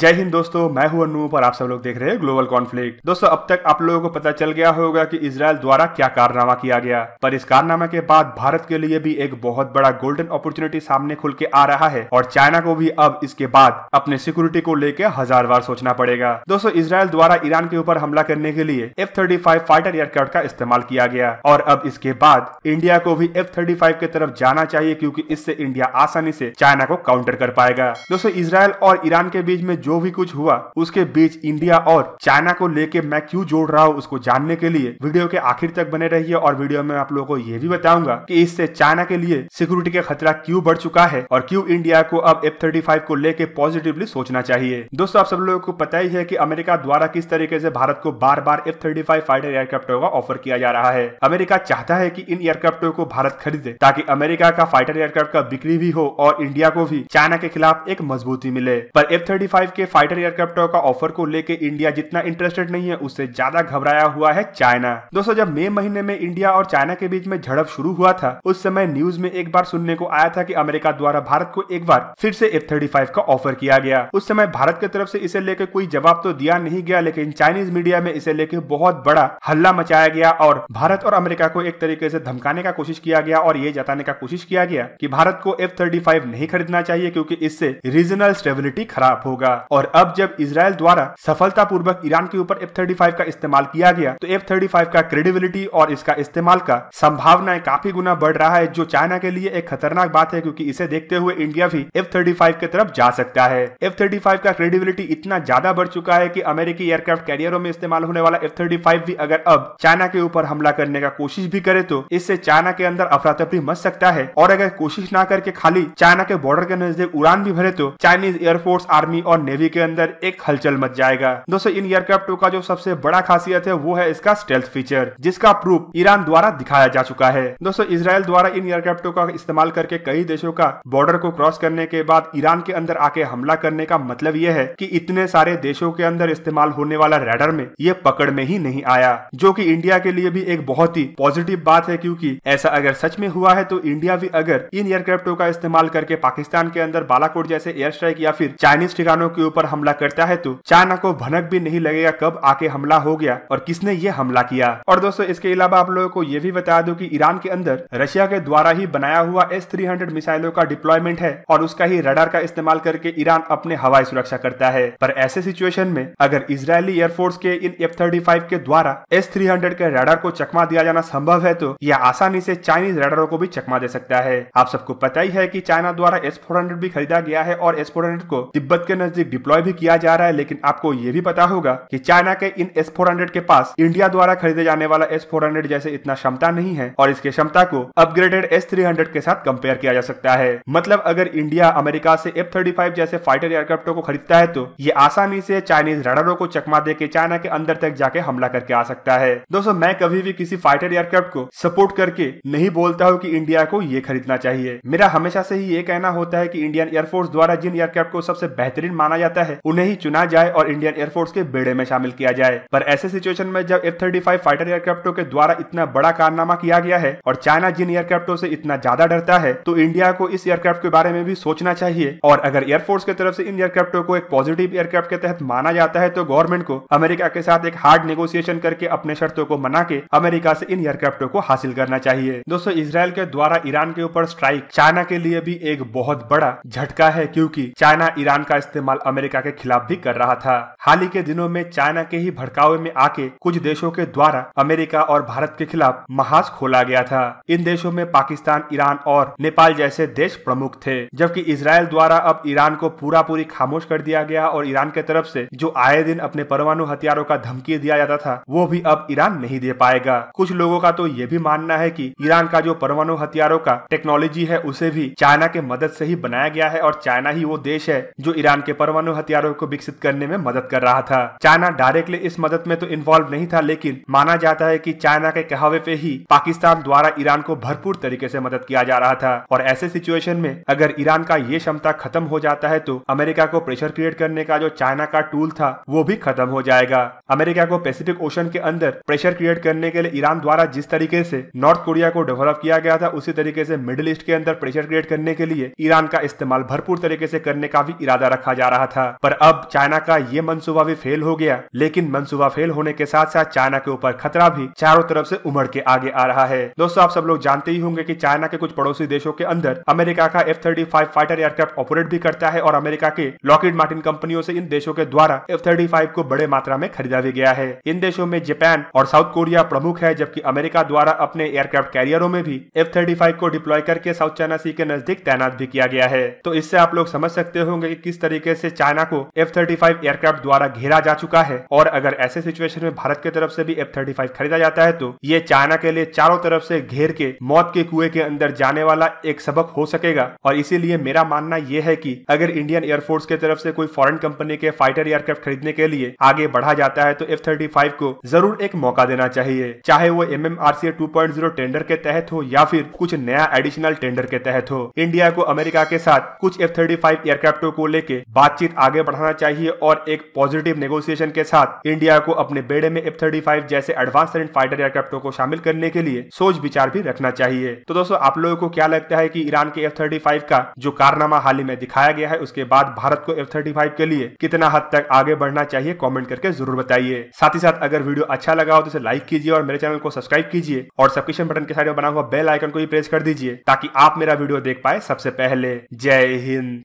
जय हिंद दोस्तों मैं हूं अनु पर आप सब लोग देख रहे हैं ग्लोबल कॉन्फ्लिक्ट दोस्तों अब तक आप लोगों को पता चल गया होगा कि इसराइल द्वारा क्या कारनामा किया गया पर इस कारनामा के बाद भारत के लिए भी एक बहुत बड़ा गोल्डन अपॉर्चुनिटी सामने खुल के आ रहा है और चाइना को भी अब इसके बाद अपने सिक्योरिटी को लेकर हजार बार सोचना पड़ेगा दोस्तों इसराइल द्वारा ईरान के ऊपर हमला करने के लिए F thirty five fighter aircraft का इस्तेमाल किया गया और अब इसके बाद इंडिया को भी एफ थर्टी फाइव की तरफ जाना चाहिए क्यूँकी इससे इंडिया आसानी से चाइना को काउंटर कर पाएगा दोस्तों इसराइल और ईरान के बीच में जो भी कुछ हुआ उसके बीच इंडिया और चाइना को लेके मैं क्यों जोड़ रहा हूँ उसको जानने के लिए वीडियो के आखिर तक बने रहिए और वीडियो में आप लोगों को ये भी बताऊंगा कि इससे चाइना के लिए सिक्योरिटी का खतरा क्यों बढ़ चुका है और क्यों इंडिया को अब एफ थर्टी को लेके पॉजिटिवली सोचना चाहिए दोस्तों आप सब लोगों को पता ही है की अमेरिका द्वारा किस तरीके से भारत को बार बार एफ थर्टी फाइटर एयरक्राफ्टों का ऑफर किया जा रहा है अमेरिका चाहता है की इन एयरक्राफ्टों को भारत खरीदे ताकि अमेरिका का फाइटर एयरक्राफ्ट का बिक्री भी हो और इंडिया को भी चाइना के खिलाफ एक मजबूती मिले पर एफ थर्टी फाइव के फाइटर एयरक्राफ्टों का ऑफर को लेकर इंडिया जितना इंटरेस्टेड नहीं है उससे ज्यादा घबराया हुआ है चाइना दोस्तों जब मई महीने में इंडिया और चाइना के बीच में झड़प शुरू हुआ था उस समय न्यूज में एक बार सुनने को आया था की अमेरिका द्वारा भारत को एक बार फिर से एफ थर्टी फाइव का ऑफर किया गया उस समय भारत की तरफ से इसे लेकर कोई जवाब तो दिया नहीं गया लेकिन चाइनीज मीडिया में इसे लेकर बहुत बड़ा हल्ला मचाया गया और भारत और अमेरिका को एक तरीके से धमकाने का कोशिश किया गया और ये जताने का कोशिश किया गया कि भारत को एफ थर्टी फाइव नहीं खरीदना चाहिए क्योंकि इससे रीजनल स्टेबिलिटी खराब होगा और अब जब इसराइल द्वारा सफलतापूर्वक ईरान के ऊपर एफ थर्टी फाइव का इस्तेमाल किया गया तो एफ थर्टी फाइव का क्रेडिबिलिटी और इसका इस्तेमाल का संभावनाएं काफी गुना बढ़ रहा है जो चाइना के लिए एक खतरनाक बात है क्योंकि इसे देखते हुए इंडिया भी एफ थर्टी फाइव की तरफ जा सकता है एफ थर्टी फाइव का क्रेडिबिलिटी इतना ज्यादा बढ़ चुका है की अमेरिकी एयरक्राफ्ट कैरियरों में इस्तेमाल होने वाला एफ थर्टी फाइव भी अगर अब चाइना के ऊपर हमला करने का कोशिश भी करे तो इससे चाइना के अंदर अफरा तफरी मच सकता है और अगर कोशिश ना करके खाली चाइना के बॉर्डर के नजदीक उड़ान भी भरे तो चाइनीज एयरफोर्स आर्मी और नेवी के अंदर एक हलचल मच जाएगा दोस्तों इन एयरक्राफ्ट का जो सबसे बड़ा खासियत है वो है इसका स्टेल्थ फीचर जिसका प्रूफ ईरान द्वारा दिखाया जा चुका है दोस्तों इसराइल द्वारा इन एयरक्राफ्टों का इस्तेमाल करके कई देशों का बॉर्डर को क्रॉस करने के बाद ईरान के अंदर आके हमला करने का मतलब ये है की इतने सारे देशों के अंदर इस्तेमाल होने वाला रैडर में ये पकड़ में ही नहीं आया जो की इंडिया के लिए भी एक बहुत ही पॉजिटिव बात है क्यूँकी ऐसा अगर सच में हुआ है तो इंडिया भी अगर इन एयरक्राफ्टों का इस्तेमाल करके पाकिस्तान के अंदर बालाकोट जैसे एयर स्ट्राइक या फिर चाइनीज ठिकानों के ऊपर हमला करता है तो चाइना को भनक भी नहीं लगेगा कब आके हमला हो गया और किसने ये हमला किया और दोस्तों इसके अलावा आप लोगों को ये भी बता दो कि ईरान के अंदर रशिया के द्वारा ही बनाया हुआ एस थ्री मिसाइलों का डिप्लॉयमेंट है और उसका ही रडार का इस्तेमाल करके ईरान अपने हवाई सुरक्षा करता है पर ऐसे सिचुएशन में अगर इसराइली एयरफोर्स के इन एफ थर्टी फाइव के द्वारा एस थ्री हंड्रेड के रडार को चकमा दिया जाना संभव है तो यह आसानी से चाइनीज रडारों को भी चकमा दे सकता है आप सबको पता ही है की चाइना द्वारा एस फोर हंड्रेड भी खरीदा गया है और एस फोर हंड्रेड को तिब्बत के नजदीक डिप्लॉय भी किया जा रहा है लेकिन आपको ये भी पता होगा कि चाइना के इन एस फोर के पास इंडिया द्वारा खरीदे जाने वाला एस फोर जैसे इतना क्षमता नहीं है और इसके क्षमता को अपग्रेडेड एस थ्री के साथ कंपेयर किया जा सकता है मतलब अगर इंडिया अमेरिका से एफ थर्टी जैसे फाइटर एयरक्राफ्ट को खरीदता है तो ये आसानी से चाइनीज रडारों को चकमा दे के चाइना के अंदर तक जाके हमला करके आ सकता है दोस्तों मैं कभी भी किसी फाइटर एयरक्राफ्ट को सपोर्ट करके नहीं बोलता हूँ की इंडिया को ये खरीदना चाहिए मेरा हमेशा से ही ये कहना होता है की इंडियन एयरफोर्स द्वारा जिन एयरक्राफ्ट को सबसे बेहतरीन माना माना जाता है उन्हें ही चुना जाए और इंडियन एयरफोर्स के बेड़े में शामिल किया जाए पर ऐसे सिचुएशन में जब एफ थर्टी फाइव फाइटर एयरक्राफ्टों के द्वारा इतना बड़ा कारनामा किया गया है और चाइना जिन एयरक्राफ्टों से इतना ज्यादा डरता है तो इंडिया को इस एयरक्राफ्ट के बारे में भी सोचना चाहिए और अगर एयरफोर्स की तरफ से इन एयरक्राफ्टों को एक पॉजिटिव एयरक्राफ्ट के तहत माना जाता है तो गवर्नमेंट को अमेरिका के साथ एक हार्ड नेगोशिएशन करके अपने शर्तों को मना के अमेरिका से इन एयरक्राफ्टों को हासिल करना चाहिए दोस्तों इसराइल के द्वारा ईरान के ऊपर स्ट्राइक चाइना के लिए भी एक बहुत बड़ा झटका है क्योंकि चाइना ईरान का इस्तेमाल अमेरिका के खिलाफ भी कर रहा था हाल ही के दिनों में चाइना के ही भड़कावे में आके कुछ देशों के द्वारा अमेरिका और भारत के खिलाफ महाज खोला गया था इन देशों में पाकिस्तान ईरान और नेपाल जैसे देश प्रमुख थे जबकि इसराइल द्वारा अब ईरान को पूरा पूरी खामोश कर दिया गया और ईरान के तरफ से जो आए दिन अपने परमाणु हथियारों का धमकी दिया जाता था वो भी अब ईरान नहीं दे पाएगा कुछ लोगों का तो ये भी मानना है की ईरान का जो परमाणु हथियारों का टेक्नोलॉजी है उसे भी चाइना के मदद से ही बनाया गया है और चाइना ही वो देश है जो ईरान के परमाणु परमाणु हथियारों को विकसित करने में मदद कर रहा था चाइना डायरेक्टली इस मदद में तो इन्वॉल्व नहीं था लेकिन माना जाता है की चाइना के कहवे पे ही पाकिस्तान द्वारा ईरान को भरपूर तरीके ऐसी मदद किया जा रहा था और ऐसे सिचुएशन में अगर ईरान का ये क्षमता खत्म हो जाता है तो अमेरिका को प्रेशर क्रिएट करने का जो चाइना का टूल था वो भी खत्म हो जाएगा अमेरिका को पैसिफिक ओशन के अंदर प्रेशर क्रिएट करने के लिए ईरान द्वारा जिस तरीके से नॉर्थ कोरिया को डेवलप किया गया था उसी तरीके से मिडिल ईस्ट के अंदर प्रेशर क्रिएट करने के लिए ईरान का इस्तेमाल भरपूर तरीके से करने का भी इरादा रखा जा रहा रहा था पर अब चाइना का ये मंसूबा भी फेल हो गया लेकिन मंसूबा फेल होने के साथ साथ चाइना के ऊपर खतरा भी चारों तरफ से उमड़ के आगे आ रहा है दोस्तों आप सब लोग जानते ही होंगे की चाइना के कुछ पड़ोसी देशों के अंदर अमेरिका का F thirty five fighter aircraft operate भी करता है और अमेरिका के लॉकेट मार्टिन कंपनियों से इन देशों के द्वारा एफ थर्टी फाइव को बड़े मात्रा में खरीदा भी गया है इन देशों में जापान और साउथ कोरिया प्रमुख है जबकि अमेरिका द्वारा अपने एयरक्राफ्ट कैरियरों में भी एफ थर्टी फाइव को डिप्लॉय करके साउथ चाइना सी के नजदीक तैनात भी किया गया है तो इससे आप लोग समझ सकते होंगे कि किस तरीके से चाइना को एफ थर्टी एयरक्राफ्ट द्वारा घेरा जा चुका है और अगर ऐसे सिचुएशन में भारत की तरफ से भी एफ थर्टी खरीदा जाता है तो ये चाइना के लिए चारों तरफ से घेर के मौत के कुएं के अंदर जाने वाला एक सबक हो सकेगा और इसीलिए मेरा मानना यह है कि अगर इंडियन एयरफोर्स की तरफ से कोई फॉरेन कंपनी के फाइटर एयरक्राफ्ट खरीदने के लिए आगे बढ़ा जाता है तो एफ थर्टी को जरूर एक मौका देना चाहिए चाहे वो M M R C two point zero tender के तहत हो या फिर कुछ नया एडिशनल टेंडर के तहत हो इंडिया को अमेरिका के साथ कुछ एफ थर्टी फाइव एयरक्राफ्टों को लेके बातचीत बातचीत आगे बढ़ाना चाहिए और एक पॉजिटिव नेगोशिएशन के साथ इंडिया को अपने बेड़े में एफ थर्टी फाइव जैसे एडवांस फाइटर एयरक्राफ्टों को शामिल करने के लिए सोच विचार भी रखना चाहिए तो दोस्तों आप लोगों को क्या लगता है की ईरान के एफ थर्टी फाइव का जो कारनामा हाल ही में दिखाया गया है उसके बाद भारत को एफ थर्टी फाइव के लिए कितना हद तक आगे बढ़ना चाहिए कॉमेंट करके जरूर बताइए साथ ही साथ अगर वीडियो अच्छा लगा हो तो इसे लाइक कीजिए और मेरे चैनल को सब्सक्राइब कीजिए और सब्सक्रिप्शन बटन के साइड में बना हुआ बेल आइकन को भी प्रेस कर दीजिए ताकि आप मेरा वीडियो देख पाए सबसे पहले जय हिंद